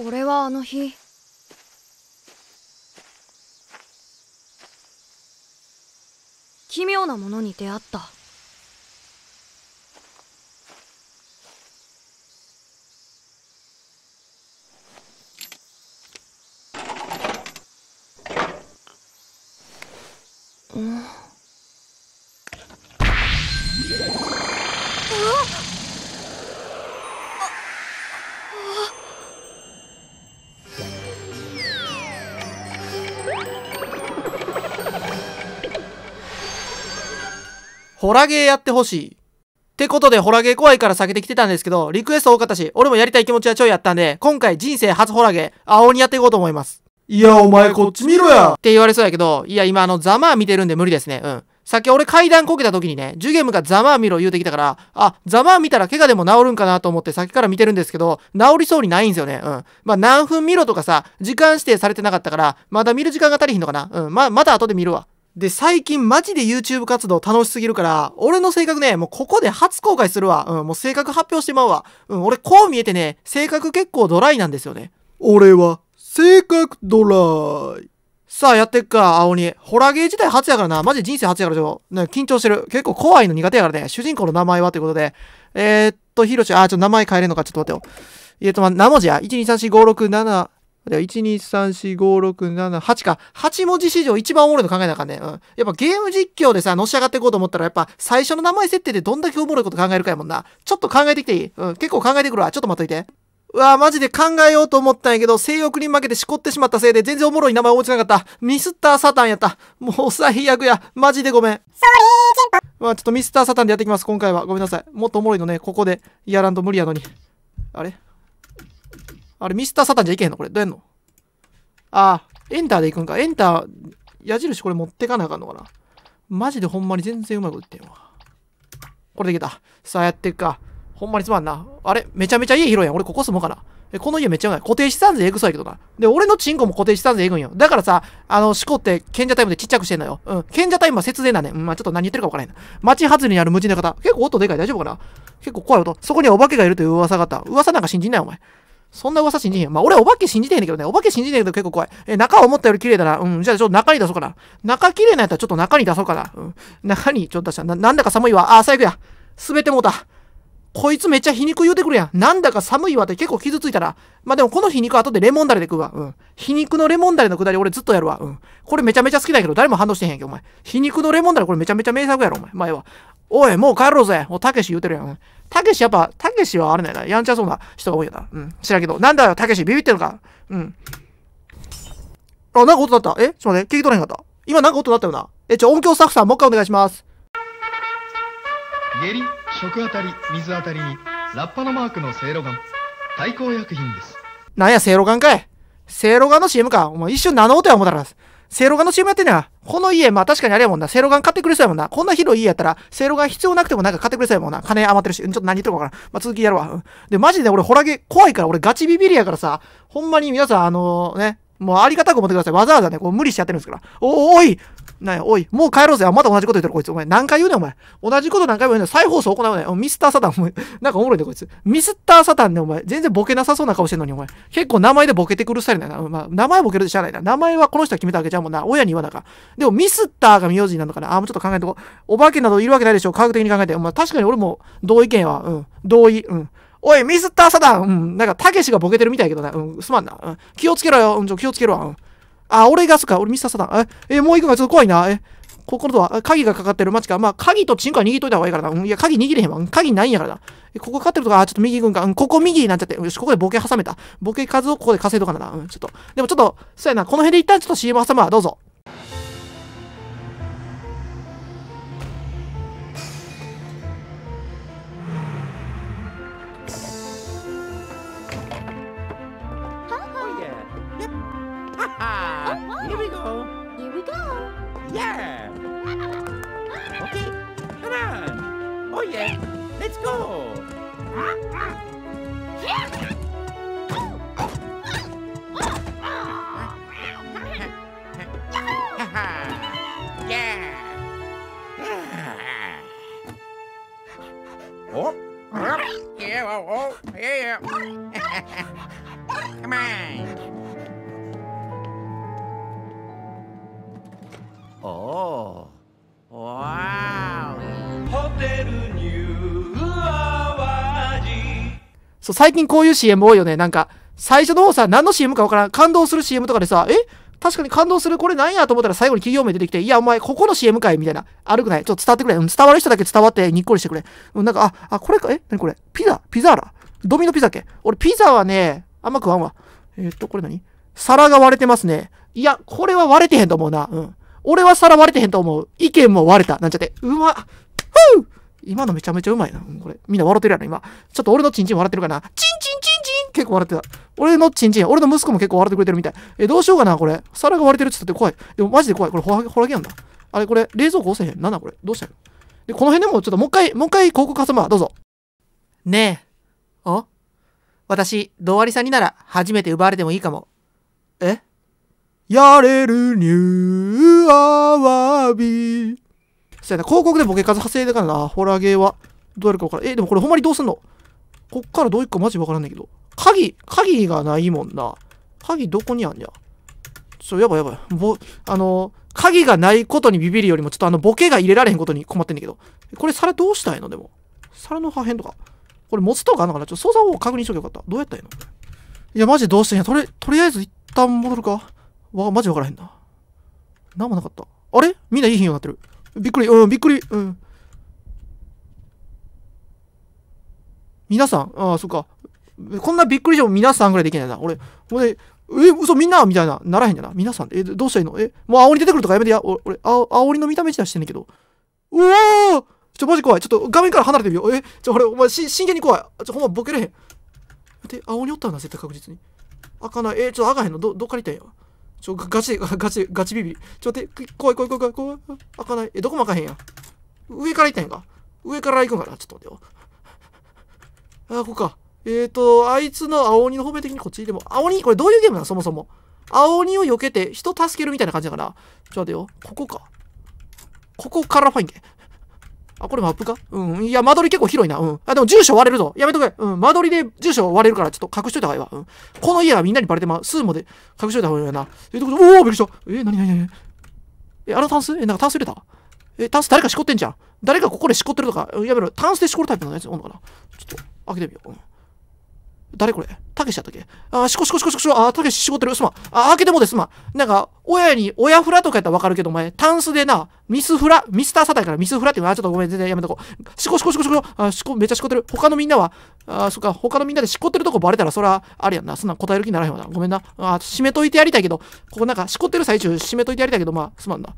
俺はあの日奇妙なものに出会ったホラゲーやってほしい。ってことで、ホラゲー怖いから避けてきてたんですけど、リクエスト多かったし、俺もやりたい気持ちはちょいやったんで、今回人生初ホラゲー、青にやっていこうと思います。いや、お前こっち見ろやって言われそうやけど、いや、今あの、ザマー見てるんで無理ですね。うん。さっき俺階段こけた時にね、ジュゲムがザマー見ろ言うてきたから、あ、ザマー見たら怪我でも治るんかなと思ってさっきから見てるんですけど、治りそうにないんですよね。うん。まあ、何分見ろとかさ、時間指定されてなかったから、まだ見る時間が足りひんのかな。うん。ままた後で見るわ。で、最近マジで YouTube 活動楽しすぎるから、俺の性格ね、もうここで初公開するわ。うん、もう性格発表してまうわ。うん、俺こう見えてね、性格結構ドライなんですよね。俺は、性格ドライ。さあ、やってっか、青鬼。ホラゲー自体初やからな。マジ人生初やからちょ、ね、緊張してる。結構怖いの苦手やからね。主人公の名前はってことで。えー、っと、ヒロシ、あ、ちょ、名前変えれんのか、ちょっと待ってよ。えっと、ま、何文字や ?1、2、3、4、5、6、7、では、1,2,3,4,5,6,7,8か。8文字史上一番おもろいの考えなあかんね、うん。やっぱゲーム実況でさ、のし上がっていこうと思ったら、やっぱ最初の名前設定でどんだけおもろいこと考えるかやもんな。ちょっと考えてきていいうん、結構考えてくるわ。ちょっと待っといて。うわぁ、マジで考えようと思ったんやけど、性欲に負けてしこってしまったせいで全然おもろい名前落ちなかった。ミスターサタンやった。もう最悪や。マジでごめん。それまあちょっとミスターサタンでやっていきます、今回は。ごめんなさい。もっとおもろいのね、ここでやらんと無理やのに。あれあれ、ミスターサタンじゃいけへんのこれ。どうやんのあエンターで行くんか。エンター、矢印これ持ってかなあかんのかな。マジでほんまに全然うまいこと言ってんわ。これでいけた。さあ、やっていくか。ほんまにつまんな。あれめちゃめちゃ家広いやん。俺ここ住もうかな。え、この家めっちゃうまい。固定資産税エグそうやけどな。で、俺のチンコも固定資産税エグんよ。だからさ、あの、思考って賢者タイムでちっちゃくしてんのよ。うん。賢者タイムは節税だね。うん、まあ、ちょっと何言ってるかわからへん町外れにある無人の方。結構音でかい。大丈夫かな結構怖い音。そこにはお化けがいるという噂があった。噂なんか信じんなよ、お前。そんな噂信じへん。まあ、俺お化け信じてへんねんけどね。お化け信じてへんけど結構怖い。え、中思ったより綺麗だな。うん。じゃあちょっと中に出そうかな。中綺麗なやったらちょっと中に出そうかな。うん。中にちょっと出した。な、なんだか寒いわ。あ、最悪や。滑ってもうた。こいつめっちゃ皮肉言うてくるやん。なんだか寒いわって結構傷ついたら。まあ、でもこの皮肉は後でレモンだれで食うわ。うん。皮肉のレモンだれのくだり俺ずっとやるわ。うん。これめちゃめちゃ好きだけど誰も反応してへんやんけ、お前。皮肉のレモンだれこれめちゃめちゃ名作やろ、お前。前は。おい、もう帰ろうぜ。お、たけし言うてるやん。たけしやっぱ、たけしはあれだよな。やんちゃそうな人が多いよな。うん。知らんけど。なんだよ、たけし、ビビってるか。うん。あ、なんか音だった。えちょっと待って、聞き取れへんかった。今なんか音だったよな。え、ちょ、音響スタッフさん、もう一回お願いします。下痢食あたり水あたりにラッパのマークのせいろがん対抗薬品ですなんやせいろがんかいせいろがんの CM かお前一瞬何の音や思ったらせいろがんの CM やってんやこの家まあ確かにあれやもんなせいろがん買ってくれそうやもんなこんな広い家やったらせいろがん必要なくてもなんか買ってくれそうやもんな金余ってるしちょっと何言ってるかわからんまあ続きやるわ、うん、でマジで俺ホラゲ怖いから俺ガチビビりやからさほんまに皆さんあのー、ねもうありがたく思ってください。わざわざね、こう無理しちゃってるんですから。おーおいなおい、もう帰ろうぜ。あ、まだ同じこと言ってる、こいつ。お前、何回言うねん、お前。同じこと何回も言うねん。再放送行うねん。ミスターサタン、お前。なんかおもろいで、こいつ。ミスターサタンね、お前。全然ボケなさそうな顔してんのに、お前。結構名前でボケてくるスタイルだな。まあ、名前ボケるでしゃあないな。名前はこの人が決めたわけじゃもんな。親に言わなか。でも、ミスターが名字なのかな。あ、もうちょっと考えとこお化けなどいるわけないでしょ。科学的に考えて。お前、確かに俺も同意見は、うん。同意、うん。おい、ミスターサタンうん。なんか、たけしがボケてるみたいけどな。うん。すまんな。うん。気をつけろよ。うん、ちょ、気をつけろ。うん。あ、俺がすか。俺ミスターサタン。え、えもう行くかちょっと怖いな。え、ここのドア、鍵がかかってる。まジか。まあ、鍵とチンコは握っといた方がいいからな。うん、いや、鍵握れへんわ。鍵ないんやからな。え、ここかかってるとか、あ、ちょっと右行くんか。うん、ここ右になっちゃって。よし、ここでボケ挟めた。ボケ数をここで稼いとかな。うん、ちょっと。でもちょっと、そうやな。この辺で一旦ちょっと CM 挟むわ。どうぞ。on! Oh yeah, let's go! yeah! oh, yeah, oh, oh yeah. Come on! Oh. Wow. ホテルニューアワジそう最近こういう CM 多いよねなんか最初の方さ何の CM かわからん感動する CM とかでさえ確かに感動するこれなんやと思ったら最後に企業名出てきて、いや、お前、ここの CM かいみたいな。あるくないちょっと伝わってくれ。伝わる人だけ伝わってにっこりしてくれ。うん、なんか、あ、あ、これか、え何これピザピザーラドミノピザっけ俺、ピザはね、甘くわんわ。えー、っと、これ何皿が割れてますね。いや、これは割れてへんと思うな。うん。俺は皿割れてへんと思う。意見も割れた。なんちゃって。うまっ。ふう今のめちゃめちゃうまいな。これ。みんな笑ってるやろ、今。ちょっと俺のチンチン笑ってるかな。チンチンチンチン結構笑ってた。俺のチンチン、俺の息子も結構笑ってくれてるみたい。え、どうしようかな、これ。皿が割れてるっつって怖い。でもマジで怖い。これほら、ほらげやんだ。あれ、これ、冷蔵庫押せへん。なんだこれ。どうしたので、この辺でもちょっともう一回、もう一回広告挟むどうぞ。ねえ。あ私、胴割りさんになら初めて奪われてもいいかも。えやれるニューアワビ。そうやな、広告でボケ数稼いでからな、ホラーゲーは。どうやるかわからん。え、でもこれほんまにどうすんのこっからどういくかマジわからんねんけど。鍵、鍵がないもんな。鍵どこにあんじゃちょ、やばいやばい。ぼ、あの鍵がないことにビビるよりも、ちょっとあの、ボケが入れられへんことに困ってんだけど。これ皿どうしたいのでも。皿の破片とか。これ持つとかあんのかなちょっと操作方法確認しときゃよかった。どうやったらいいのいや、マジでどうしてんや。とり、とりあえず一旦戻るか。わ、マジわからへんな。なんもなかった。あれみんないい品になってる。びっくり、うん、びっくり、うん。皆さん、ああ、そっか。こんなびっくりしても皆さんぐらいできないな。俺、俺、え、嘘みんなみたいな、ならへんじゃな。皆さん、え、どうしたらいいのえ、もう煽り出てくるとかやめてや。俺、あ煽りの見た目じゃしてんねんけど。うおーちょ、マジ怖い。ちょっと画面から離れてみよう。え、ちょ、俺、お前、し真剣に怖い。ちょ、ほんまボケれへん。で、煽りおったな、絶対確実に。あかない。え、ちょっとあかへんの。ど、どっから行ったんや。ちょ、ガチ、ガチ、ガチビビ。ちょ、待て、怖い怖い怖い怖い怖い。開かない。え、どこも開かへんや上から行ったんやんか。上から行くんかな。ちょっと待ってよ。あ、ここか。えっ、ー、と、あいつの青鬼の方面的にこっちでも、青鬼これどういうゲームなのそもそも。青鬼を避けて人助けるみたいな感じだから。ちょ、待ってよ。ここか。ここからファインけ。あ、これマップかうん。いや、間取り結構広いな。うん。あ、でも住所割れるぞ。やめとけ。うん。間取りで住所割れるから、ちょっと隠しといた方がいいわ。うん。この家はみんなにバレてます。スーモで隠しといた方がいいな。え、っこおおびっくりした。え、なになになにえ、あのタンスえ、なんかタンス入れたえ、タンス誰かしこってんじゃん。誰かここでしこってるとか、やめろ。タンスでしこるタイプのやつおんのかなちょっと、開けてみよう。うん誰これたけしだったっけあ、しこしこしこしこしこ。あ、たけししごてる。すまん。あ、開けてもですすまん。なんか、親に、親フラとかやったらわかるけど、お前、タンスでな、ミスフラ、ミスターサタイからミスフラっていうのは、ちょっとごめん、全然やめとこう。しこしこしこしこ。あ、しこ、めっちゃしこてる。他のみんなは、あ、そっか、他のみんなでしこってるとこバレたら、そら、あれやんな。そんな答える気にならへんわな。ごめんな。あ、閉めといてやりたいけど、ここなんか、しこってる最中、閉めといてやりたいけど、まあ、すまんな。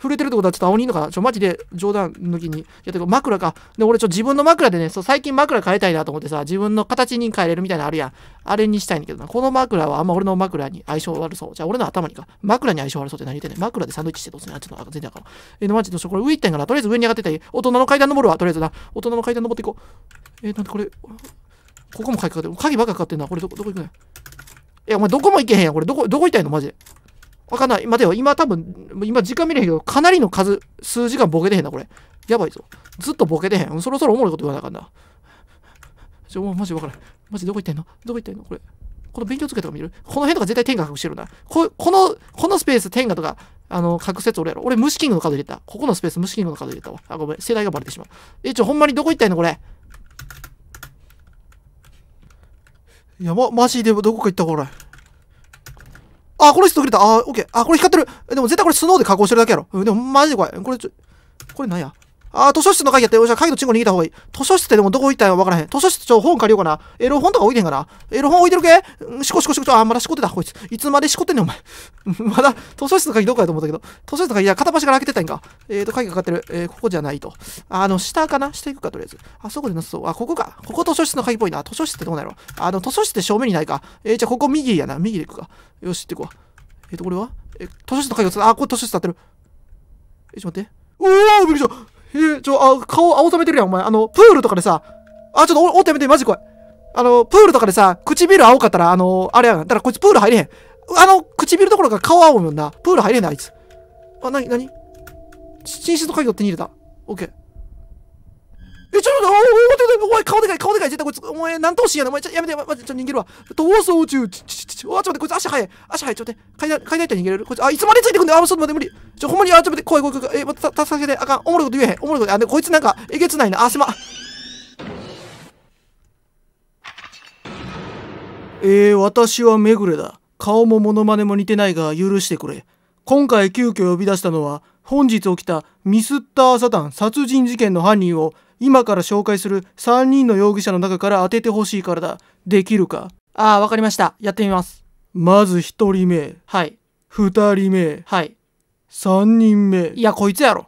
震えてるってことはちょっと青にいいのかなちょ、マジで冗談抜きに。いや、てか枕か。で、俺ちょ、自分の枕でね、そう、最近枕変えたいなと思ってさ、自分の形に変えれるみたいなのあるやん。あれにしたいんだけどな。この枕はあんま俺の枕に相性悪そう。じゃあ、俺の頭にか。枕に相性悪そうって何言ってんね枕でサンドイッチしてどうすんのちょっと全然あかん。えー、マジでちょ、しこれ上行ったんかなとりあえず上に上がってたいい。大人の階段登るわ。とりあえずな。大人の階段登っていこう。えー、なんでこれ、ここも鍵かかってる。鍵ばっかかかってんな。これどこ、どこ行くねいや、お前どこも行けへんやん。これどこ、どこ行きたいのマジで。わかんない。待てよ。今多分、今時間見れへんけど、かなりの数、数時間ボケてへんな、これ。やばいぞ。ずっとボケてへん。そろそろおもろいこと言わなあかんな。ちょ、マジわからん。マジどこ行ってんのどこ行ってんのこれ。この勉強机とか見るこの辺とか絶対天下隠してるな。こ、この、このスペース天下とか、あの、隠せつ俺やろ。俺、虫キングの数入れた。ここのスペース虫キングの数入れたわ。あ、ごめん。世代がバレてしまう。え、ちょ、ほんまにどこ行ったんのこれ。いや、ま、マジでどこか行ったこれ。あ、この人溶けた。あ、オッケー。あ、これ光ってる。でも絶対これスノーで加工してるだけやろ。うでもマジで怖い。これちょ、これなんやあ、図書室の鍵やって、よじしゃ、鍵のチンコ逃げた方がいい。図書室ってでもどこ行ったんやわからへん。図書室ちょ、本借りようかな。エロ本とか置いてへんかな。エロ本置いてるけしこしこしここ。あ、まだしこってた、こいつ。いつまでしこってんねん、お前。まだ、図書室の鍵どこやと思ったけど。図書室の鍵、いや、片端から開けてたんか。えっ、ー、と、鍵かかってる。えー、ここじゃないと。あの、下かな下行くか、とりあえず。あそこでなさそう。あ、ここか。ここ図書室の鍵っぽいな。図書室ってどうなんやろ。あの、図書室って正面にないか。えー、じゃあここ右やな。右で行くか。よし、行ってこう。えっ、ー、と、これはえ、図書室の鍵をつあ、これ図書室立ってる。え、ちょっと待って。うおーびっくりしたえ、ちょ、あ、顔青ざめてるやん、お前。あの、プールとかでさ、あ、ちょっとお、おってやめて、マジ怖い。あの、プールとかでさ、唇青かったら、あの、あれやん。だからこいつプール入れへん。あの、唇どころか顔青いもんな。プール入れんあいつ。あ、なになに寝室の鍵を手に入れた。オッケー。え、ちょっと、おお、おお、おお、おお、顔でかい、顔でかい、絶対こいつ、お前、何頭身やな、お前、ちょやめて、ま、ちょっと逃げるわ。逃走中、ち、ち、ち、ち、ち、おちょっと待って、こいつ足早い、足早い、ちょっと待って、階段、階段行ったら逃げれる。こいつ、あ、いつまでついてくんだ、あ、ちょっと待って、無理。ちょ、ほんまに、あ、ちょっと待って、怖い、怖い、怖い、怖い、え、ま、た、た、助けて、あかん、おもろいこと言えへん、おもろいこと、あ、で、こいつなんか、えげつないな、あ、すま。えー、私はめぐれだ。顔もモノマネも似てないが、許してくれ。今回急遽呼び出したのは、本日起きたミスター・サタン殺人事件の犯人を今から紹介する3人の容疑者の中から当ててほしいからだ。できるかああ、わかりました。やってみます。まず1人目。はい。2人目。はい。3人目。いや、こいつやろ。